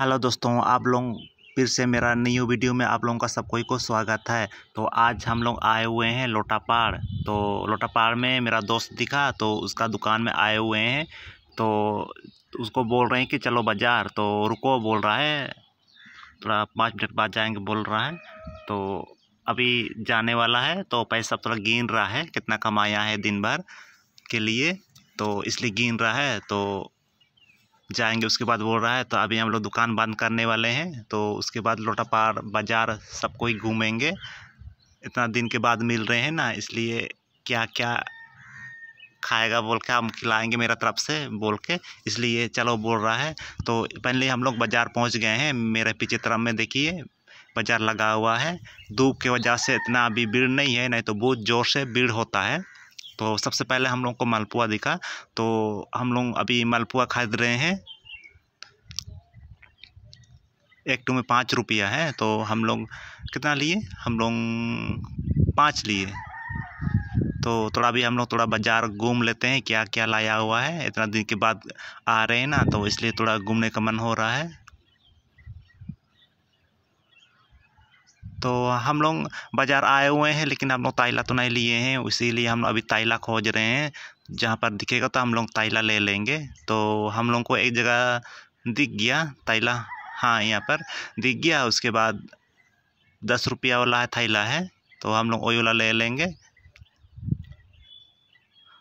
hello दोस्तों आप लोग फिर से मेरा न्यू वीडियो में आप लोगों का सब कोई को स्वागत है तो आज हम लोग आए हुए हैं लोटापाड़ तो लोटापाड़ में मेरा दोस्त दिखा तो उसका दुकान में आए हुए हैं तो उसको बोल रहे हैं कि चलो बाज़ार तो रुको बोल रहा है थोड़ा पाँच मिनट बाद जाएंगे बोल रहा है तो अभी जाने वाला है तो पैसा थोड़ा गिन रहा है कितना कमाया है दिन भर के लिए तो इसलिए गिन रहा है तो जाएंगे उसके बाद बोल रहा है तो अभी हम लोग दुकान बंद करने वाले हैं तो उसके बाद लोटा पार बाज़ार सब कोई घूमेंगे इतना दिन के बाद मिल रहे हैं ना इसलिए क्या क्या खाएगा बोल के हम खिलाएंगे मेरा तरफ से बोल के इसलिए चलो बोल रहा है तो पहले हम लोग बाज़ार पहुंच गए हैं मेरे पीछे तरफ में देखिए बाज़ार लगा हुआ है धूप की वजह से इतना अभी भीड़ नहीं है नहीं तो बहुत ज़ोर से भीड़ होता है तो सबसे पहले हम लोग को मालपुआ दिखा तो हम लोग अभी मालपुआ खरीद रहे हैं एक टू में पाँच रुपया है तो हम लोग कितना लिए हम लोग पाँच लिए तो थोड़ा भी हम लोग थोड़ा बाज़ार घूम लेते हैं क्या क्या लाया हुआ है इतना दिन के बाद आ रहे हैं ना तो इसलिए थोड़ा घूमने का मन हो रहा है तो हम लोग बाज़ार आए हुए हैं लेकिन हम लोग ताइला तो नहीं लिए हैं इसीलिए हम अभी ताइला खोज रहे हैं जहाँ पर दिखेगा तो हम लोग ताइला ले लेंगे तो हम लोग को एक जगह दिख गया ताइला हाँ यहाँ पर दिख गया उसके बाद दस रुपया वाला है थैला है तो हम लोग वही वाला ले लेंगे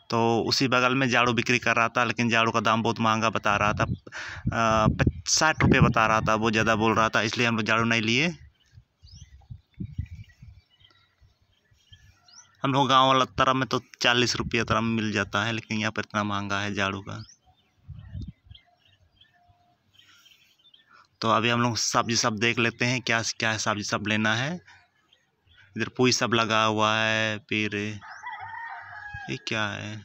तो उसी बगल में झाड़ू बिक्री कर रहा था लेकिन झाड़ू का दाम बहुत महंगा बता रहा था साठ रुपये बता रहा था बहुत ज़्यादा बोल रहा था इसलिए हम लोग झाड़ू नहीं लिए हम लोग गाँव वाला तरफ में तो चालीस रुपया तरफ में मिल जाता है लेकिन यहाँ पर इतना महंगा है झाड़ू का तो अभी हम लोग सब्जी सब देख लेते हैं क्या क्या है सब्जी सब लेना है इधर पुई सब लगा हुआ है फिर ये क्या है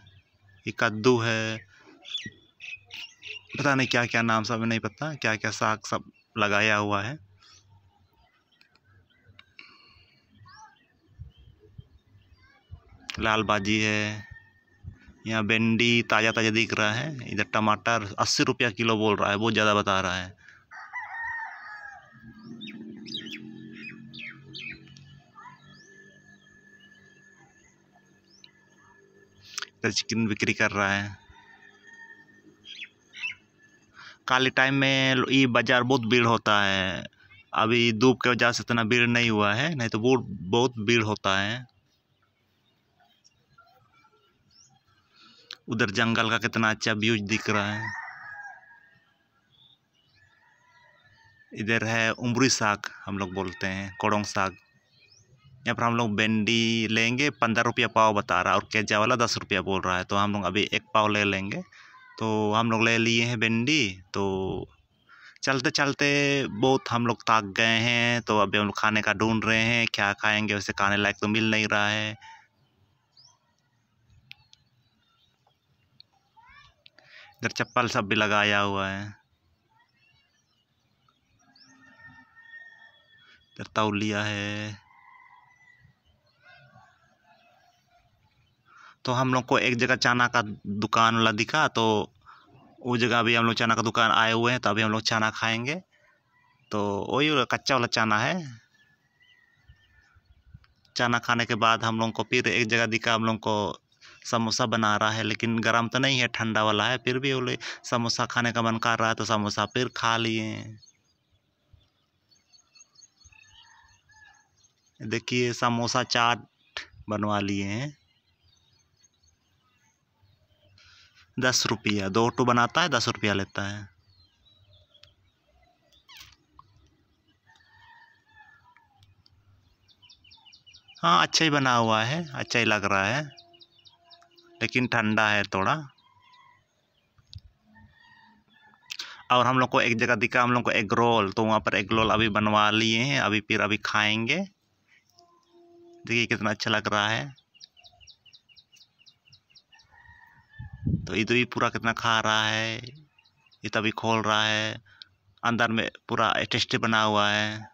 ये कद्दू है पता नहीं क्या क्या नाम सब नहीं पता क्या क्या साग सब लगाया हुआ है लाल बाजी है यहाँ भिंडी ताज़ा ताज़ा दिख रहा है इधर टमाटर अस्सी रुपया किलो बोल रहा है बहुत ज़्यादा बता रहा है इधर चिकन बिक्री कर रहा है काले टाइम में ये बाज़ार बहुत भीड़ होता है अभी धूप की वजह से इतना भीड़ नहीं हुआ है नहीं तो बहुत बहुत भीड़ होता है उधर जंगल का कितना अच्छा व्यूज दिख रहा है इधर है उमरी साग हम लोग बोलते हैं कोड़ों साग यहाँ पर हम लोग भिंडी लेंगे पंद्रह रुपया पाव बता रहा है और कैजा वाला दस रुपया बोल रहा है तो हम लोग अभी एक पाव ले लेंगे तो हम लोग ले लिए हैं भिंडी तो चलते चलते बहुत हम लोग ताक गए हैं तो अभी हम लोग खाने का ढूंढ रहे हैं क्या खाएंगे वैसे खाने लायक तो मिल नहीं रहा है इधर चप्पल सब भी लगाया हुआ है इधर तौलिया है तो हम लोग को एक जगह चना का दुकान वाला दिखा तो वो जगह अभी हम लोग चना का दुकान आए हुए हैं तो अभी हम लोग चना खाएंगे तो वही कच्चा वाला चना है चना खाने के बाद हम लोग को फिर एक जगह दिखा हम लोग को समोसा बना रहा है लेकिन गर्म तो नहीं है ठंडा वाला है फिर भी बोले समोसा खाने का मन कर रहा है तो समोसा फिर खा लिए देखिए समोसा चाट बनवा लिए हैं दस रुपया दो टू बनाता है दस रुपया लेता है हाँ अच्छा ही बना हुआ है अच्छा ही लग रहा है लेकिन ठंडा है थोड़ा और हम लोग को एक जगह दिखा हम लोग को एग रोल तो वहाँ पर एग रोल अभी बनवा लिए हैं अभी फिर अभी खाएंगे देखिए कितना अच्छा लग रहा है तो तो ही पूरा कितना खा रहा है ये तभी तो खोल रहा है अंदर में पूरा टेस्टी बना हुआ है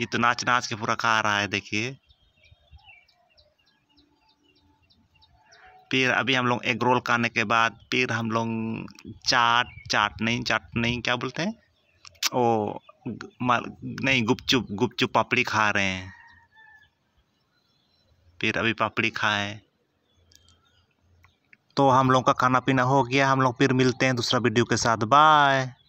ये तो नाच नाच के पूरा खा रहा है देखिए फिर अभी हम लोग एग रोल खाने के बाद फिर हम लोग चाट चाट नहीं चाट नहीं क्या बोलते हैं ओ नहीं गुपचुप गुपचुप पापड़ी खा रहे हैं फिर अभी पापड़ी खाए तो हम लोग का खाना पीना हो गया हम लोग फिर मिलते हैं दूसरा वीडियो के साथ बाय